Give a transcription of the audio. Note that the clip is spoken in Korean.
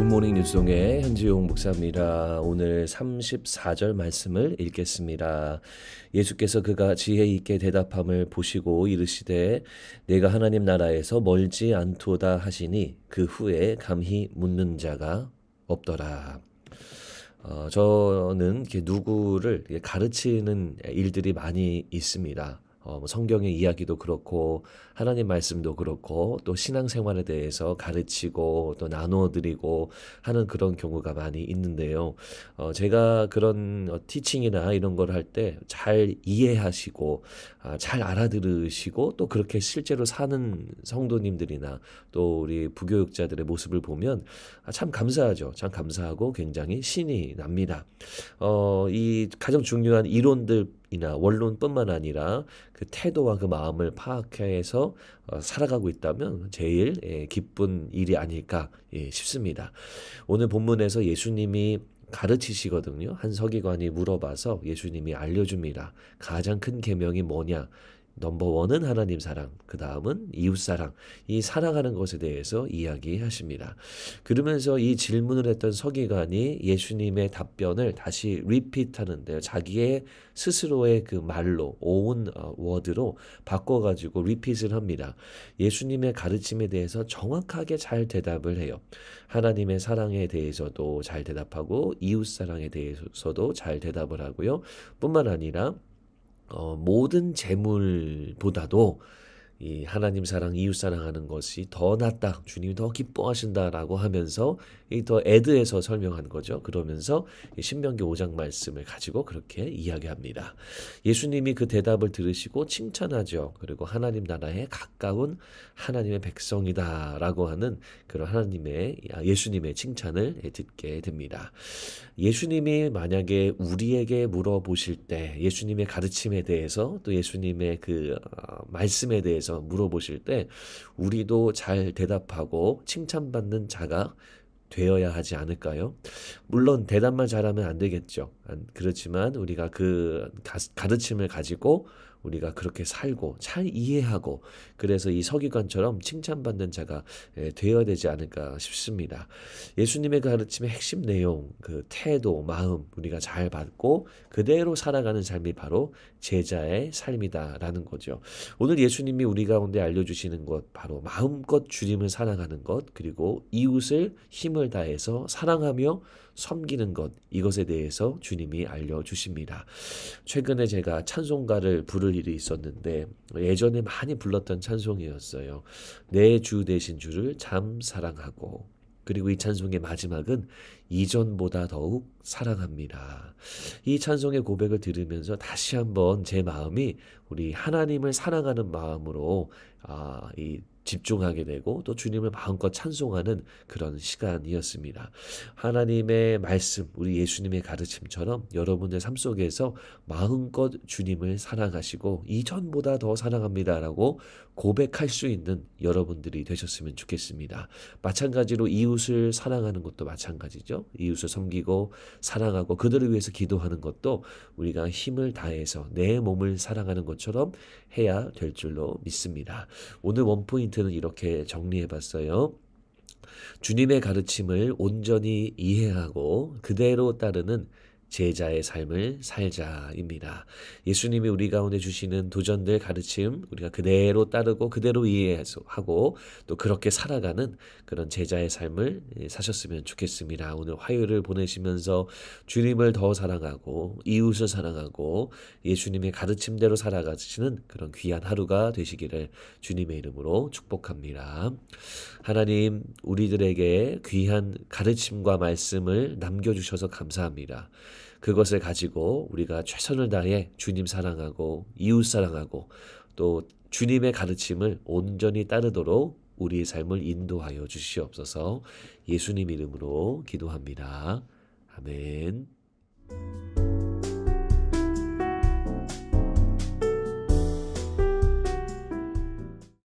굿모닝 뉴송의 스 현지용 목사입니다. 오늘 34절 말씀을 읽겠습니다. 예수께서 그가 지혜 있게 대답함을 보시고 이르시되 내가 하나님 나라에서 멀지 않도다 하시니 그 후에 감히 묻는 자가 없더라. 어, 저는 누구를 가르치는 일들이 많이 있습니다. 어, 뭐 성경의 이야기도 그렇고 하나님 말씀도 그렇고 또 신앙생활에 대해서 가르치고 또 나누어드리고 하는 그런 경우가 많이 있는데요. 어, 제가 그런 어, 티칭이나 이런 걸 할 때 잘 이해하시고 아, 잘 알아들으시고 또 그렇게 실제로 사는 성도님들이나 또 우리 부교육자들의 모습을 보면 아, 참 감사하죠. 참 감사하고 굉장히 신이 납니다. 어, 이 가장 중요한 이론들 이나 원론뿐만 아니라 그 태도와 그 마음을 파악해서 어, 살아가고 있다면 제일 예, 기쁜 일이 아닐까 예, 싶습니다. 오늘 본문에서 예수님이 가르치시거든요. 한 서기관이 물어봐서 예수님이 알려줍니다. 가장 큰 계명이 뭐냐? 넘버원은 하나님 사랑, 그 다음은 이웃사랑, 이 사랑하는 것에 대해서 이야기하십니다. 그러면서 이 질문을 했던 서기관이 예수님의 답변을 다시 리핏 하는데요. 자기의 스스로의 그 말로, 오운 워드로 어, 바꿔가지고 리핏을 합니다. 예수님의 가르침에 대해서 정확하게 잘 대답을 해요. 하나님의 사랑에 대해서도 잘 대답하고, 이웃사랑에 대해서도 잘 대답을 하고요. 뿐만 아니라, 어, 모든 재물보다도 이 하나님 사랑, 이웃 사랑하는 것이 더 낫다. 주님이 더 기뻐하신다라고 하면서 이 더 에드에서 설명한 거죠. 그러면서 신명기 5장 말씀을 가지고 그렇게 이야기합니다. 예수님이 그 대답을 들으시고 칭찬하죠. 그리고 하나님 나라에 가까운 하나님의 백성이다라고 하는 그런 하나님의 아, 예수님의 칭찬을 듣게 됩니다. 예수님이 만약에 우리에게 물어보실 때 예수님의 가르침에 대해서 또 예수님의 그 어, 말씀에 대해서 대해서 물어보실 때 우리도 잘 대답하고 칭찬받는 자가 되어야 하지 않을까요? 물론 대답만 잘하면 안 되겠죠. 그렇지만 우리가 그 가르침을 가지고 우리가 그렇게 살고 잘 이해하고 그래서 이 서기관처럼 칭찬받는 자가 예, 되어야 되지 않을까 싶습니다. 예수님의 그 가르침의 핵심 내용, 그 태도, 마음 우리가 잘 받고 그대로 살아가는 삶이 바로 제자의 삶이다라는 거죠. 오늘 예수님이 우리 가운데 알려주시는 것 바로 마음껏 주님을 사랑하는 것 그리고 이웃을 힘을 다해서 사랑하며 섬기는 것 이것에 대해서 주님이 알려주십니다. 최근에 제가 찬송가를 부를 일이 있었는데 예전에 많이 불렀던 찬송이었어요. 내 주 대신 주를 참 사랑하고 그리고 이 찬송의 마지막은 이전보다 더욱 사랑합니다. 이 찬송의 고백을 들으면서 다시 한번 제 마음이 우리 하나님을 사랑하는 마음으로 아, 이 집중하게 되고 또 주님을 마음껏 찬송하는 그런 시간이었습니다. 하나님의 말씀, 우리 예수님의 가르침처럼 여러분의 삶 속에서 마음껏 주님을 사랑하시고 이전보다 더 사랑합니다라고 고백할 수 있는 여러분들이 되셨으면 좋겠습니다. 마찬가지로 이웃을 사랑하는 것도 마찬가지죠. 이웃을 섬기고 사랑하고 그들을 위해서 기도하는 것도 우리가 힘을 다해서 내 몸을 사랑하는 것처럼 해야 될 줄로 믿습니다. 오늘 원포인트 포인트는 이렇게 정리해봤어요. 주님의 가르침을 온전히 이해하고 그대로 따르는 제자의 삶을 살자입니다. 예수님이 우리 가운데 주시는 도전들 가르침 우리가 그대로 따르고 그대로 이해하고 또 그렇게 살아가는 그런 제자의 삶을 예, 사셨으면 좋겠습니다. 오늘 화요일을 보내시면서 주님을 더 사랑하고 이웃을 사랑하고 예수님의 가르침대로 살아가시는 그런 귀한 하루가 되시기를 주님의 이름으로 축복합니다. 하나님 우리들에게 귀한 가르침과 말씀을 남겨주셔서 감사합니다. 그것을 가지고 우리가 최선을 다해 주님 사랑하고 이웃 사랑하고 또 주님의 가르침을 온전히 따르도록 우리의 삶을 인도하여 주시옵소서 예수님 이름으로 기도합니다. 아멘.